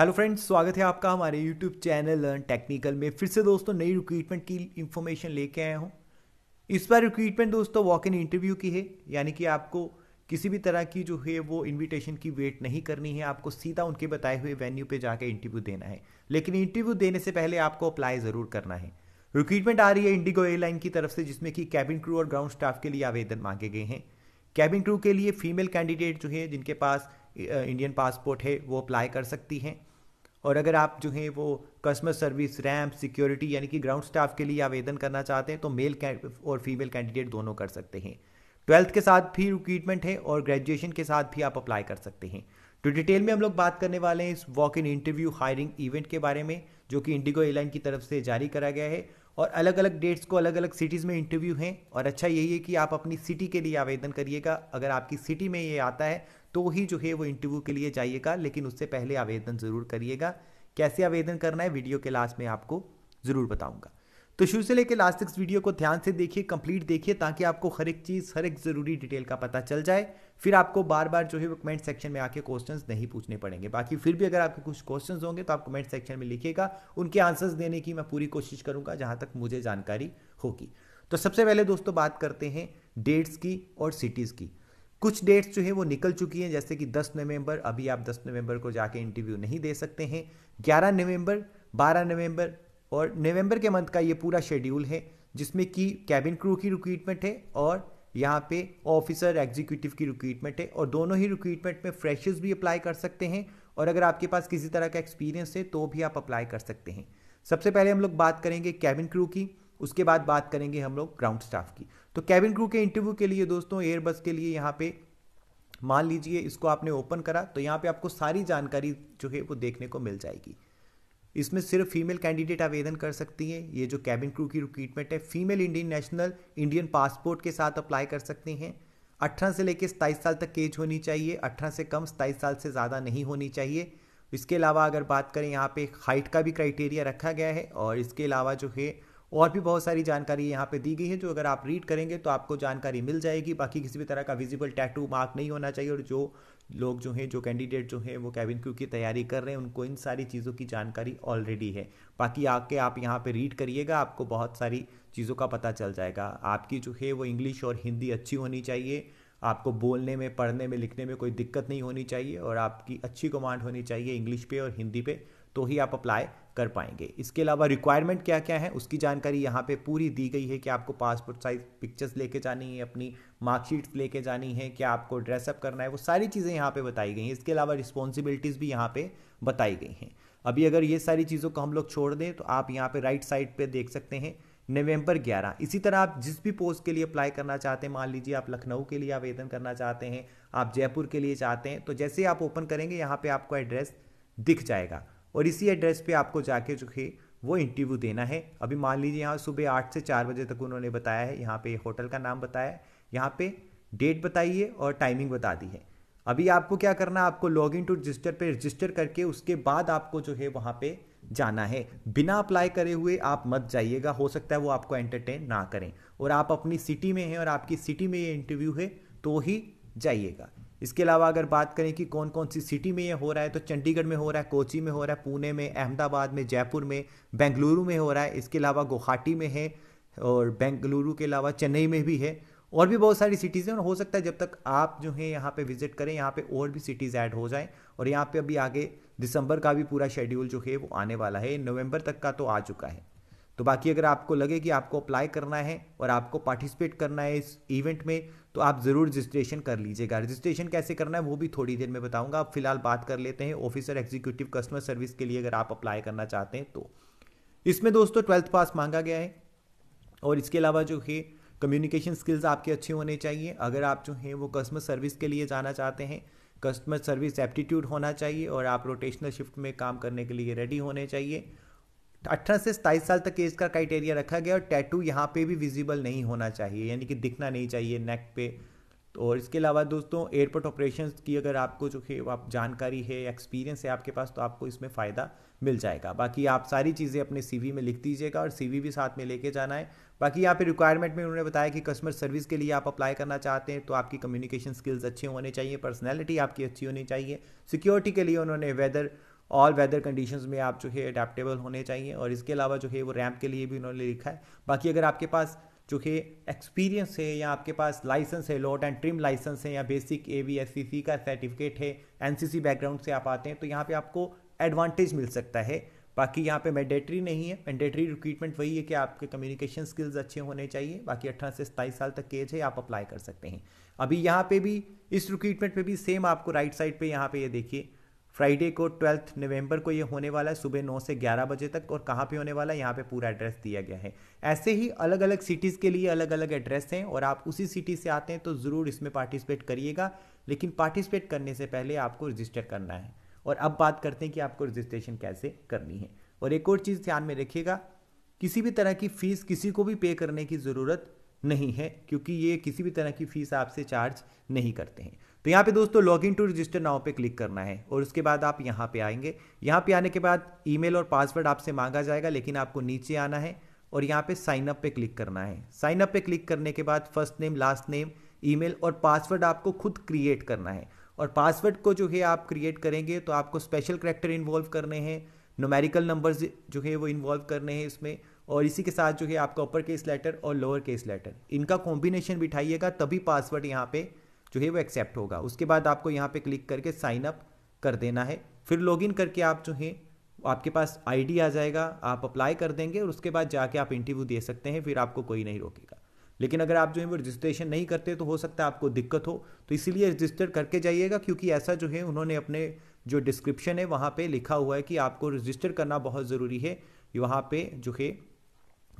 hello friends स्वागत है आपका हमारे यूट्यूब चैनल लर्न टेक्निकल में फिर से दोस्तों नई रिक्रूटमेंट की इन्फॉर्मेशन लेके आया हूँ इस बार रिक्रूटमेंट दोस्तों वॉक इन इंटरव्यू की है यानी कि आपको किसी भी तरह की जो है वो इनविटेशन की वेट नहीं करनी है आपको सीधा उनके बताए हुए वेन्यू पे जाकर इंटरव्यू देना है लेकिन इंटरव्यू देने से पहले आपको अप्लाई ज़रूर करना है रिक्रूटमेंट आ रही है इंडिगो एयरलाइन की तरफ से जिसमें कि कैबिन क्रू और ग्राउंड स्टाफ के लिए आवेदन मांगे गए हैं कैबिन क्रू के लिए फीमेल कैंडिडेट जो है जिनके पास इंडियन पासपोर्ट है वो अप्लाई कर सकती हैं और अगर आप जो है वो कस्टमर सर्विस रैम्प सिक्योरिटी यानी कि ग्राउंड स्टाफ के लिए आवेदन करना चाहते हैं तो मेल और फीमेल कैंडिडेट दोनों कर सकते हैं ट्वेल्थ के साथ भी रिक्रूटमेंट है और ग्रेजुएशन के साथ भी आप अप्लाई कर सकते हैं तो डिटेल में हम लोग बात करने वाले हैं इस walk in interview hiring event के बारे में जो कि इंडिगो एयरलाइन की तरफ से जारी करा गया है और अलग अलग डेट्स को अलग अलग सिटीज़ में इंटरव्यू हैं और अच्छा यही है कि आप अपनी सिटी के लिए आवेदन करिएगा अगर आपकी सिटी में ये आता है तो ही जो है वो इंटरव्यू के लिए जाइएगा लेकिन उससे पहले आवेदन ज़रूर करिएगा कैसे आवेदन करना है वीडियो के लास्ट में आपको ज़रूर बताऊँगा तो शुरू से लेकर लास्ट तक वीडियो को ध्यान से देखिए कंप्लीट देखिए ताकि आपको हर एक चीज़ हर एक ज़रूरी डिटेल का पता चल जाए फिर आपको बार बार जो है वो कमेंट सेक्शन में आके क्वेश्चन नहीं पूछने पड़ेंगे बाकी फिर भी अगर आपके कुछ क्वेश्चन होंगे तो आप कमेंट सेक्शन में लिखिएगा उनके आंसर्स देने की मैं पूरी कोशिश करूंगा जहां तक मुझे जानकारी होगी तो सबसे पहले दोस्तों बात करते हैं डेट्स की और सिटीज़ की कुछ डेट्स जो है वो निकल चुकी हैं जैसे कि 10 नवंबर अभी आप 10 नवंबर को जाके इंटरव्यू नहीं दे सकते हैं 11 नवंबर 12 नवंबर और नवंबर के मंथ का ये पूरा शेड्यूल है जिसमें कि कैबिन क्रू की रिक्रूटमेंट है और यहाँ पे ऑफिसर एग्जीक्यूटिव की रिक्रूटमेंट है और दोनों ही रिक्रूटमेंट में फ्रेशर्स भी अप्लाई कर सकते हैं और अगर आपके पास किसी तरह का एक्सपीरियंस है तो भी आप अप्लाई कर सकते हैं सबसे पहले हम लोग बात करेंगे कैबिन क्रू की उसके बाद बात करेंगे हम लोग ग्राउंड स्टाफ की तो कैबिन क्रू के इंटरव्यू के लिए दोस्तों एयरबस के लिए यहाँ पे मान लीजिए इसको आपने ओपन करा तो यहाँ पे आपको सारी जानकारी जो है वो देखने को मिल जाएगी इसमें सिर्फ फीमेल कैंडिडेट आवेदन कर सकती हैं ये जो कैबिन क्रू की रिक्रूटमेंट है female Indian national Indian passport के साथ अप्लाई कर सकती हैं अठारह से लेकर सताईस साल तक एज होनी चाहिए अठारह से कम सताईस साल से ज़्यादा नहीं होनी चाहिए इसके अलावा अगर बात करें यहाँ पे हाइट का भी क्राइटेरिया रखा गया है और इसके अलावा जो है और भी बहुत सारी जानकारी यहाँ पे दी गई है जो अगर आप रीड करेंगे तो आपको जानकारी मिल जाएगी बाकी किसी भी तरह का विजिबल टैटू मार्क नहीं होना चाहिए और जो लोग जो हैं जो कैंडिडेट जो हैं वो कैबिन क्यू की तैयारी कर रहे हैं उनको इन सारी चीज़ों की जानकारी ऑलरेडी है बाकी आके आप यहाँ पर रीड करिएगा आपको बहुत सारी चीज़ों का पता चल जाएगा आपकी जो है वो इंग्लिश और हिंदी अच्छी होनी चाहिए आपको बोलने में पढ़ने में लिखने में कोई दिक्कत नहीं होनी चाहिए और आपकी अच्छी कमांड होनी चाहिए इंग्लिश पे और हिंदी पे तो ही आप अप्लाई कर पाएंगे इसके अलावा रिक्वायरमेंट क्या क्या है उसकी जानकारी यहाँ पे पूरी दी गई है कि आपको पासपोर्ट साइज पिक्चर्स लेके जानी है अपनी मार्कशीट्स लेके जानी है क्या आपको ड्रेसअप करना है वो सारी चीज़ें यहाँ पे बताई गई हैं इसके अलावा रिस्पॉन्सिबिलिटीज़ भी यहाँ पे बताई गई हैं अभी अगर ये सारी चीज़ों को हम लोग छोड़ दें तो आप यहाँ पे राइट साइड पे देख सकते हैं नवंबर 11 इसी तरह आप जिस भी पोस्ट के लिए अप्लाई करना चाहते हैं मान लीजिए आप लखनऊ के लिए आवेदन करना चाहते हैं आप जयपुर के लिए चाहते हैं तो जैसे आप ओपन करेंगे यहाँ पे आपको एड्रेस दिख जाएगा और इसी एड्रेस पे आपको जाके जो है वो इंटरव्यू देना है अभी मान लीजिए यहाँ सुबह आठ से चार बजे तक उन्होंने बताया है यहाँ पे होटल का नाम बताया है यहाँ पे डेट बताइए और टाइमिंग बता दी है अभी आपको क्या करना है आपको लॉग इन टू रजिस्टर पर रजिस्टर करके उसके बाद आपको जो है वहाँ पे जाना है बिना अप्लाई करे हुए आप मत जाइएगा हो सकता है वो आपको एंटरटेन ना करें और आप अपनी सिटी में हैं और आपकी सिटी में ये इंटरव्यू है तो ही जाइएगा इसके अलावा अगर बात करें कि कौन कौन सी सिटी में ये हो रहा है तो चंडीगढ़ में हो रहा है कोची में हो रहा है पुणे में अहमदाबाद में जयपुर में बेंगलुरु में हो रहा है इसके अलावा गुवाहाटी में है और बेंगलुरु के अलावा चेन्नई में भी है और भी बहुत सारी सिटीज़ हैं और हो सकता है जब तक आप जो है यहाँ पे विजिट करें यहाँ पे और भी सिटीज़ ऐड हो जाएं और यहाँ पे अभी आगे दिसंबर का भी पूरा शेड्यूल जो है वो आने वाला है नवंबर तक का तो आ चुका है तो बाकी अगर आपको लगे कि आपको अप्लाई करना है और आपको पार्टिसिपेट करना है इस इवेंट में तो आप ज़रूर रजिस्ट्रेशन कर लीजिएगा रजिस्ट्रेशन कैसे करना है वो भी थोड़ी देर में बताऊंगा आप फिलहाल बात कर लेते हैं ऑफिसर एग्जीक्यूटिव कस्टमर सर्विस के लिए अगर आप अप्लाई करना चाहते हैं तो इसमें दोस्तों ट्वेल्थ पास मांगा गया है और इसके अलावा जो है कम्युनिकेशन स्किल्स आपके अच्छे होने चाहिए अगर आप जो हैं वो कस्टमर सर्विस के लिए जाना चाहते हैं कस्टमर सर्विस एप्टीट्यूड होना चाहिए और आप रोटेशनल शिफ्ट में काम करने के लिए रेडी होने चाहिए अठारह से सताईस साल तक एज का क्राइटेरिया रखा गया और टैटू यहाँ पे भी विजिबल नहीं होना चाहिए यानी कि दिखना नहीं चाहिए नेक पे तो और इसके अलावा दोस्तों एयरपोर्ट ऑपरेशन की अगर आपको जो है आप जानकारी है एक्सपीरियंस है आपके पास तो आपको इसमें फ़ायदा मिल जाएगा बाकी आप सारी चीज़ें अपने सी में लिख दीजिएगा और सी भी साथ में लेके जाना है बाकी यहाँ पे रिक्वायरमेंट में उन्होंने बताया कि कस्टमर सर्विस के लिए आप अप्लाई करना चाहते हैं तो आपकी कम्युनिकेशन स्किल्स अच्छे होने चाहिए पर्सनैलिटी आपकी अच्छी होनी चाहिए सिक्योरिटी के लिए उन्होंने वेदर ऑल वेदर कंडीशंस में आप जो है अडेप्टेबल होने चाहिए और इसके अलावा जो है वो रैम्प के लिए भी उन्होंने लिखा है बाकी अगर आपके पास जो है एक्सपीरियंस है या आपके पास लाइसेंस है लॉट एंड ट्रिम लाइसेंस है या basic A B S C C का सर्टिफिकेट है एन सी सी बैकग्राउंड से आप आते हैं तो यहाँ पर आपको एडवांटेज मिल सकता है बाकी यहाँ पे मैंडेटरी नहीं है मैंडेटरी रिक्रूटमेंट वही है कि आपके कम्युनिकेशन स्किल्स अच्छे होने चाहिए बाकी अठारह से सत्ताईस साल तक के एज है आप अप्लाई कर सकते हैं अभी यहाँ पे भी इस रिक्रूटमेंट पे भी सेम आपको राइट साइड पे यहाँ पे ये यह देखिए फ्राइडे को ट्वेल्थ नवंबर को ये होने वाला है सुबह नौ से ग्यारह बजे तक और कहाँ पे होने वाला है यहाँ पे पूरा एड्रेस दिया गया है ऐसे ही अलग अलग सिटीज़ के लिए अलग अलग एड्रेस हैं और आप उसी सिटी से आते हैं तो ज़रूर इसमें पार्टिसिपेट करिएगा लेकिन पार्टिसिपेट करने से पहले आपको रजिस्टर करना है और अब बात करते हैं कि आपको रजिस्ट्रेशन कैसे करनी है और एक और चीज़ ध्यान में रखिएगा किसी भी तरह की फ़ीस किसी को भी पे करने की ज़रूरत नहीं है क्योंकि ये किसी भी तरह की फ़ीस आपसे चार्ज नहीं करते हैं तो यहाँ पे दोस्तों log in to register now पे क्लिक करना है और उसके बाद आप यहाँ पे आएंगे यहाँ पे आने के बाद ईमेल और पासवर्ड आपसे मांगा जाएगा लेकिन आपको नीचे आना है और यहाँ पे साइन अप पे क्लिक करना है साइन अप पे क्लिक करने के बाद first name last name email और पासवर्ड आपको खुद क्रिएट करना है और पासवर्ड को जो है आप क्रिएट करेंगे तो आपको स्पेशल करेक्टर इन्वॉल्व करने हैं नोमेरिकल नंबर्स जो है वो इन्वॉल्व करने हैं इसमें और इसी के साथ जो है आपका अपर केस लेटर और लोअर केस लेटर इनका कॉम्बिनेशन बिठाइएगा तभी पासवर्ड यहाँ पे जो है वो एक्सेप्ट होगा उसके बाद आपको यहाँ पे क्लिक करके साइन अप कर देना है फिर लॉगिन करके आप जो है आपके पास आईडी आ जाएगा आप अप्लाई कर देंगे और उसके बाद जाके आप इंटरव्यू दे सकते हैं फिर आपको कोई नहीं रोकेगा लेकिन अगर आप जो है वो रजिस्ट्रेशन नहीं करते तो हो सकता है आपको दिक्कत हो तो इसीलिए रजिस्टर करके जाइएगा क्योंकि ऐसा जो है उन्होंने अपने जो डिस्क्रिप्शन है वहाँ पे लिखा हुआ है कि आपको रजिस्टर करना बहुत ज़रूरी है वहाँ पे जो है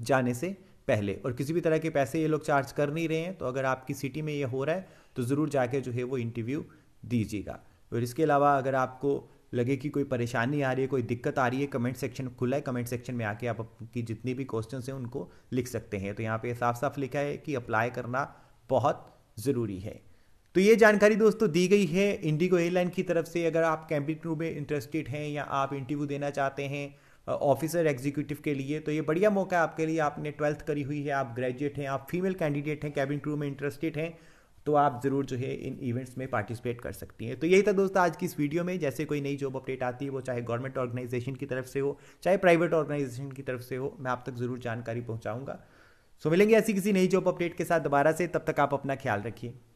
जाने से पहले और किसी भी तरह के पैसे ये लोग चार्ज कर नहीं रहे हैं तो अगर आपकी सिटी में ये हो रहा है तो ज़रूर जाके जो है वो इंटरव्यू दीजिएगा और इसके अलावा अगर आपको लगे कि कोई परेशानी आ रही है कोई दिक्कत आ रही है कमेंट सेक्शन खुला है कमेंट सेक्शन में आके आप की जितनी भी क्वेश्चन हैं उनको लिख सकते हैं तो यहाँ पे साफ साफ लिखा है कि अप्लाई करना बहुत ज़रूरी है तो ये जानकारी दोस्तों दी गई है इंडिगो एयरलाइन की तरफ से अगर आप कैंपिंग में इंटरेस्टेड हैं या आप इंटरव्यू देना चाहते हैं ऑफिसर एग्जीक्यूटिव के लिए तो ये बढ़िया मौका है आपके लिए आपने ट्वेल्थ करी हुई है आप ग्रेजुएट हैं आप फीमेल कैंडिडेट हैं कैबिन क्रू में इंटरेस्टेड हैं तो आप ज़रूर जो है इन इवेंट्स में पार्टिसिपेट कर सकती हैं तो यही था दोस्तों आज की इस वीडियो में जैसे कोई नई जॉब अपडेट आती है वो चाहे गवर्नमेंट ऑर्गेनाइजेशन की तरफ से हो चाहे प्राइवेट ऑर्गेनाइजेशन की तरफ से हो मैं आप तक ज़रूर जानकारी पहुँचाऊँगा सो मिलेंगे ऐसी किसी नई जॉब अपडेट के साथ दोबारा से तब तक आप अपना ख्याल रखिए